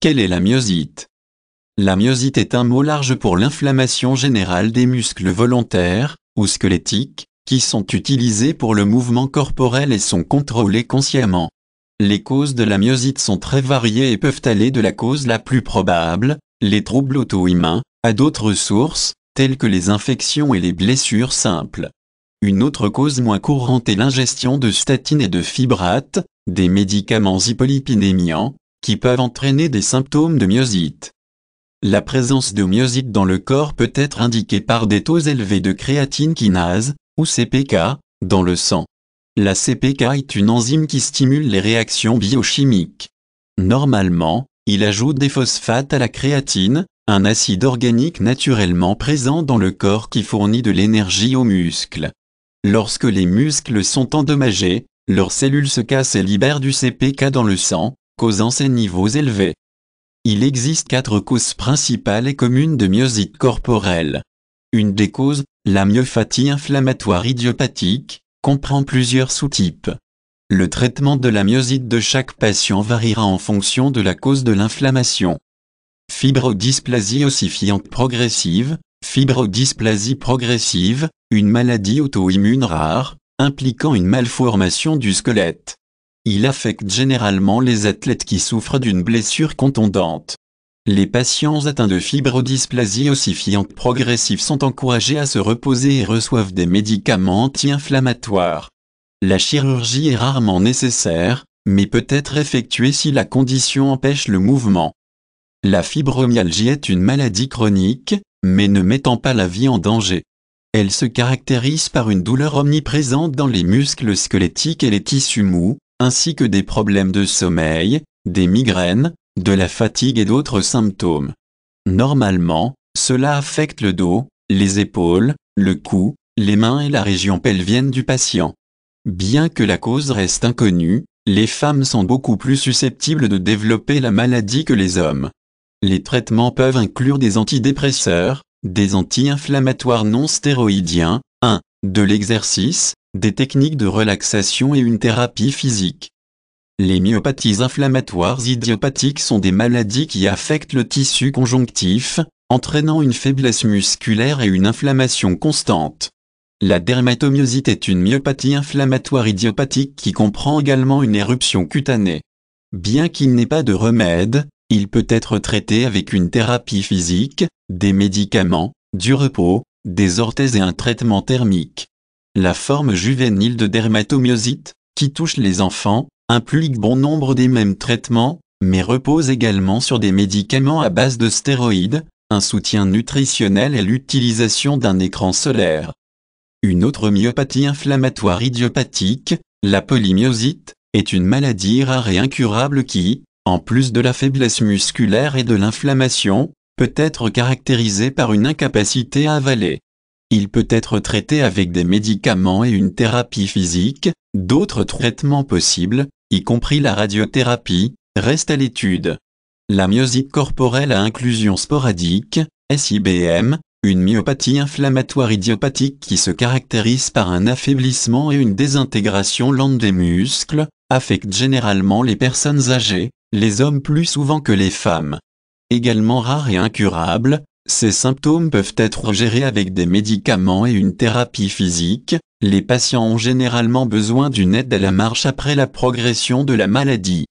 Quelle est la myosite La myosite est un mot large pour l'inflammation générale des muscles volontaires ou squelettiques qui sont utilisés pour le mouvement corporel et sont contrôlés consciemment. Les causes de la myosite sont très variées et peuvent aller de la cause la plus probable, les troubles auto-humains, à d'autres sources, telles que les infections et les blessures simples. Une autre cause moins courante est l'ingestion de statines et de fibrates, des médicaments hypolipidémiants, qui peuvent entraîner des symptômes de myosite. La présence de myosite dans le corps peut être indiquée par des taux élevés de créatine kinase, ou CPK, dans le sang. La CPK est une enzyme qui stimule les réactions biochimiques. Normalement, il ajoute des phosphates à la créatine, un acide organique naturellement présent dans le corps qui fournit de l'énergie aux muscles. Lorsque les muscles sont endommagés, leurs cellules se cassent et libèrent du CPK dans le sang, causant ces niveaux élevés. Il existe quatre causes principales et communes de myosite corporelle. Une des causes, la myopathie inflammatoire idiopathique, comprend plusieurs sous-types. Le traitement de la myosite de chaque patient variera en fonction de la cause de l'inflammation. Fibrodysplasie ossifiante progressive, fibrodysplasie progressive, une maladie auto-immune rare, impliquant une malformation du squelette. Il affecte généralement les athlètes qui souffrent d'une blessure contondante. Les patients atteints de fibrodysplasie ossifiante progressive sont encouragés à se reposer et reçoivent des médicaments anti-inflammatoires. La chirurgie est rarement nécessaire, mais peut être effectuée si la condition empêche le mouvement. La fibromyalgie est une maladie chronique, mais ne mettant pas la vie en danger. Elle se caractérise par une douleur omniprésente dans les muscles squelettiques et les tissus mous, ainsi que des problèmes de sommeil, des migraines, de la fatigue et d'autres symptômes. Normalement, cela affecte le dos, les épaules, le cou, les mains et la région pelvienne du patient. Bien que la cause reste inconnue, les femmes sont beaucoup plus susceptibles de développer la maladie que les hommes. Les traitements peuvent inclure des antidépresseurs, des anti-inflammatoires non stéroïdiens, de l'exercice, des techniques de relaxation et une thérapie physique. Les myopathies inflammatoires idiopathiques sont des maladies qui affectent le tissu conjonctif, entraînant une faiblesse musculaire et une inflammation constante. La dermatomyosite est une myopathie inflammatoire idiopathique qui comprend également une éruption cutanée. Bien qu'il n'ait pas de remède, il peut être traité avec une thérapie physique, des médicaments, du repos, des orthèses et un traitement thermique. La forme juvénile de dermatomyosite, qui touche les enfants, implique bon nombre des mêmes traitements, mais repose également sur des médicaments à base de stéroïdes, un soutien nutritionnel et l'utilisation d'un écran solaire. Une autre myopathie inflammatoire idiopathique, la polymyosite, est une maladie rare et incurable qui, en plus de la faiblesse musculaire et de l'inflammation, peut être caractérisé par une incapacité à avaler. Il peut être traité avec des médicaments et une thérapie physique, d'autres traitements possibles, y compris la radiothérapie, restent à l'étude. La myosite corporelle à inclusion sporadique, SIBM, une myopathie inflammatoire idiopathique qui se caractérise par un affaiblissement et une désintégration lente des muscles, affecte généralement les personnes âgées, les hommes plus souvent que les femmes également rares et incurables, ces symptômes peuvent être gérés avec des médicaments et une thérapie physique. Les patients ont généralement besoin d'une aide à la marche après la progression de la maladie.